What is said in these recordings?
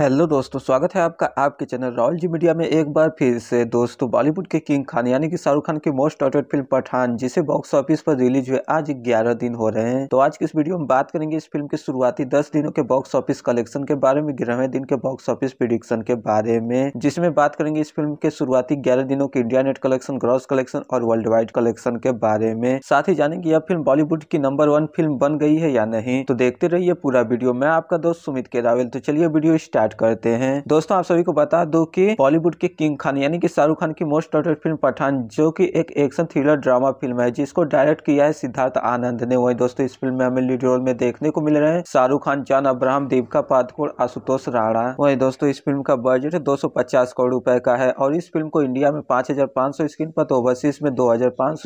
hello दोस्तों स्वागत है आपका आपके चैनल रॉयल जी मीडिया में एक बार फिर से दोस्तों बॉलीवुड के किंग खान यानी कि शाहरुख खान की मोस्ट ऑटेड फिल्म पठान जिसे बॉक्स ऑफिस पर रिलीज हुए आज 11 दिन हो रहे हैं तो आज की इस वीडियो में बात करेंगे इस फिल्म के शुरुआती 10 दिनों के बॉक्स ऑफिस कलेक्शन के बारे में ग्यारहवें दिन के बॉक्स ऑफिस प्रिडिक्शन के बारे में जिसमें बात करेंगे इस फिल्म के शुरुआती ग्यारह दिनों के India net collection gross collection और वर्ल्ड वाइड कलेक्शन के बारे में साथ ही जानेंगे यह फिल्म बॉलीवुड की नंबर वन फिल्म बन गई है या नहीं तो देखते रहिए पूरा वीडियो मैं आपका दोस्त सुमित के रावल तो चलिए वीडियो स्टार्ट स्टार्ट करते हैं दोस्तों आप सभी को बता दो कि बॉलीवुड के किंग खान यानी कि शाहरुख खान की मोस्ट टॉटेड फिल्म पठान जो कि एक एक्शन थ्रिलर ड्रामा फिल्म है जिसको डायरेक्ट किया है सिद्धार्थ आनंद ने वही दोस्तों इस फिल्म में हमें लीड रोल में देखने को मिल रहे हैं शाहरुख खान जान अब्राहम दीपिका पादुकोण आशुतोष राणा वही दोस्तों इस फिल्म का बजट दो करोड़ रूपए का है और इस फिल्म को इंडिया में पांच स्क्रीन पर तो ओवरसीज में दो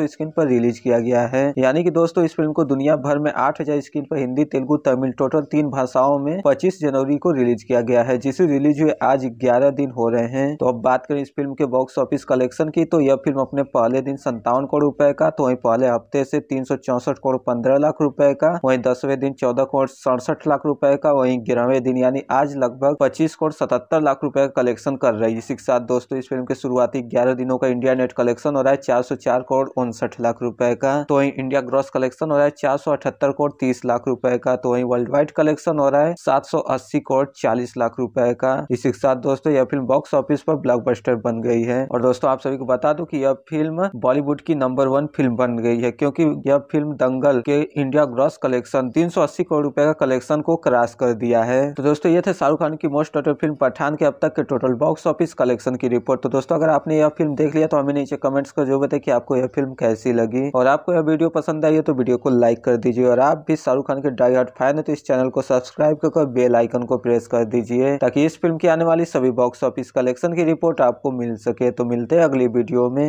स्क्रीन पर रिलीज किया गया है यानी कि दोस्तों इस फिल्म को दुनिया भर में आठ स्क्रीन पर हिंदी तेलुगु तमिल टोटल तीन भाषाओं में पच्चीस जनवरी को रिलीज किया गया है है जिसे रिलीज हुए आज ग्यारह दिन हो रहे हैं तो अब बात करें इस फिल्म के बॉक्स ऑफिस कलेक्शन की तो यह फिल्म अपने पहले दिन संतावन करोड़ रुपए का तो वही पहले हफ्ते से तीन करोड़ पंद्रह लाख रुपए का वही दसवें दिन चौदह करोड़ सड़सठ लाख रुपए का वही ग्यारहवें दिन यानी आज लगभग पच्चीस करोड़ सतहत्तर लाख रुपए का कलेक्शन कर रही है इसी के साथ दोस्तों इस फिल्म के शुरुआती ग्यारह दिनों का इंडिया नेट कलेक्शन हो रहा है चार करोड़ उनसठ लाख रुपए का तो वही इंडिया ग्रॉस कलेक्शन हो रहा है चार करोड़ तीस लाख रुपए का तो वही वर्ल्ड वाइड कलेक्शन हो रहा है सात करोड़ चालीस लाख लाख रुपए का इसी के साथ दोस्तों यह फिल्म बॉक्स ऑफिस पर ब्लॉकबस्टर बन गई है और दोस्तों आप सभी को बता दूं कि यह फिल्म बॉलीवुड की नंबर वन फिल्म बन गई है क्योंकि यह फिल्म दंगल के इंडिया ग्रॉस कलेक्शन 380 करोड़ रुपए का कलेक्शन को क्रास कर दिया है तो दोस्तों ये थे शाहरुख खान की मोस्ट टोटल फिल्म पठान के अब तक के टोटल बॉक्स ऑफिस कलेक्शन की रिपोर्ट तो दोस्तों अगर आपने यह फिल्म देख लिया तो हमें नीचे कमेंट्स कर जो बताए कि आपको यह फिल्म कैसी लगी और आपको यह वीडियो पसंद आई है तो वीडियो को लाइक कर दीजिए और आप भी शाहरुख खान के डाई हार्ट फैन है तो इस चैनल को सब्सक्राइब कर बेल आइकन को प्रेस कर दीजिए लिए ताकि इस फिल्म की आने वाली सभी बॉक्स ऑफिस कलेक्शन की रिपोर्ट आपको मिल सके तो मिलते हैं अगली वीडियो में